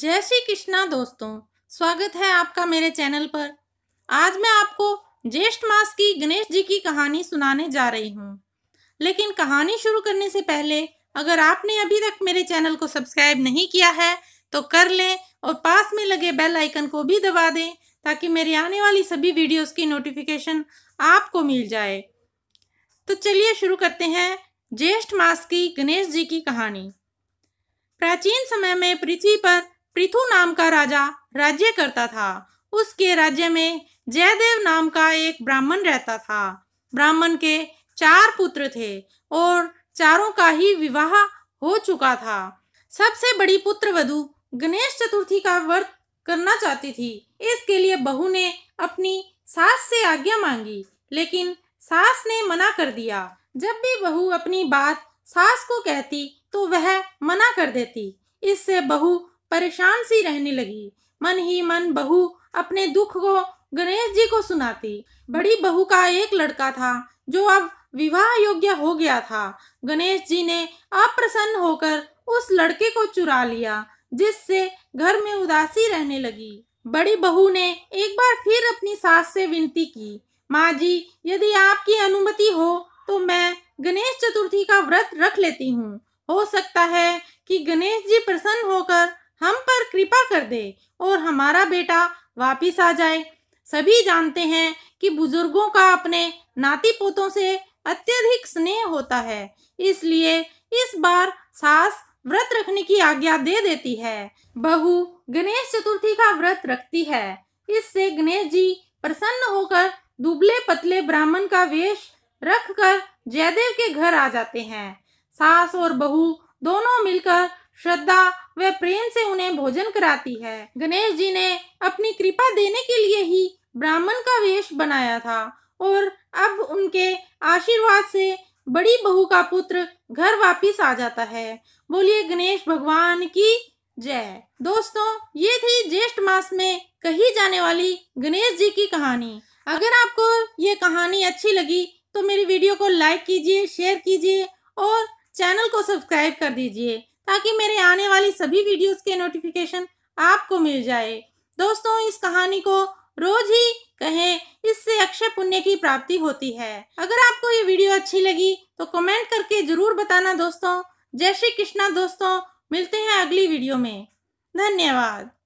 जय श्री कृष्णा दोस्तों स्वागत है आपका मेरे चैनल पर आज मैं आपको ज्येष्ठ मास की गणेश जी की कहानी सुनाने जा रही हूँ लेकिन कहानी शुरू करने से पहले अगर आपने अभी तक मेरे चैनल को सब्सक्राइब नहीं किया है तो कर लें और पास में लगे बेल आइकन को भी दबा दें ताकि मेरी आने वाली सभी वीडियोज़ की नोटिफिकेशन आपको मिल जाए तो चलिए शुरू करते हैं ज्येष्ठ मास की गणेश जी की कहानी प्राचीन समय में पृथ्वी पर पृथु नाम का राजा राज्य करता था उसके राज्य में जयदेव नाम का एक ब्राह्मण रहता था ब्राह्मण के चार पुत्र थे और चारों का ही विवाह हो चुका था सबसे बड़ी पुत्र वधु गणेश चतुर्थी का व्रत करना चाहती थी इसके लिए बहू ने अपनी सास से आज्ञा मांगी लेकिन सास ने मना कर दिया जब भी बहू अपनी बात सास को कहती तो वह मना कर देती इससे बहू परेशान सी रहने लगी मन ही मन बहू अपने दुख को गणेश जी को सुनाती बड़ी बहू का एक लड़का था जो अब विवाह योग्य हो गया था गणेश जी ने अप्रसन्न होकर उस लड़के को चुरा लिया जिससे घर में उदासी रहने लगी बड़ी बहू ने एक बार फिर अपनी सास से विनती की माँ जी यदि आपकी अनुमति हो तो मैं गणेश चतुर्थी का व्रत रख लेती हूँ हो सकता है कि गणेश जी प्रसन्न होकर हम पर कृपा कर दे और हमारा बेटा वापिस आ जाए सभी जानते हैं कि बुजुर्गों का अपने नाती पोतों से अत्यधिक स्नेह होता है इसलिए इस बार सास व्रत रखने की आज्ञा दे देती है बहू गणेश चतुर्थी का व्रत रखती है इससे गणेश जी प्रसन्न होकर दुबले पतले ब्राह्मण का वेश रखकर जयदेव के घर आ जाते हैं सास और बहू दोनों मिलकर श्रद्धा वह प्रेम से उन्हें भोजन कराती है गणेश जी ने अपनी कृपा देने के लिए ही ब्राह्मण का वेश बनाया था और अब उनके आशीर्वाद से बड़ी बहू का पुत्र घर वापिस आ जाता है बोलिए गणेश भगवान की जय दोस्तों ये थी ज्येष्ठ मास में कही जाने वाली गणेश जी की कहानी अगर आपको ये कहानी अच्छी लगी तो मेरी वीडियो को लाइक कीजिए शेयर कीजिए और चैनल को सब्सक्राइब कर दीजिए ताकि मेरे आने वाली सभी वीडियोस के नोटिफिकेशन आपको मिल जाए दोस्तों इस कहानी को रोज ही कहें इससे अक्षय पुण्य की प्राप्ति होती है अगर आपको ये वीडियो अच्छी लगी तो कमेंट करके जरूर बताना दोस्तों जय श्री कृष्णा दोस्तों मिलते हैं अगली वीडियो में धन्यवाद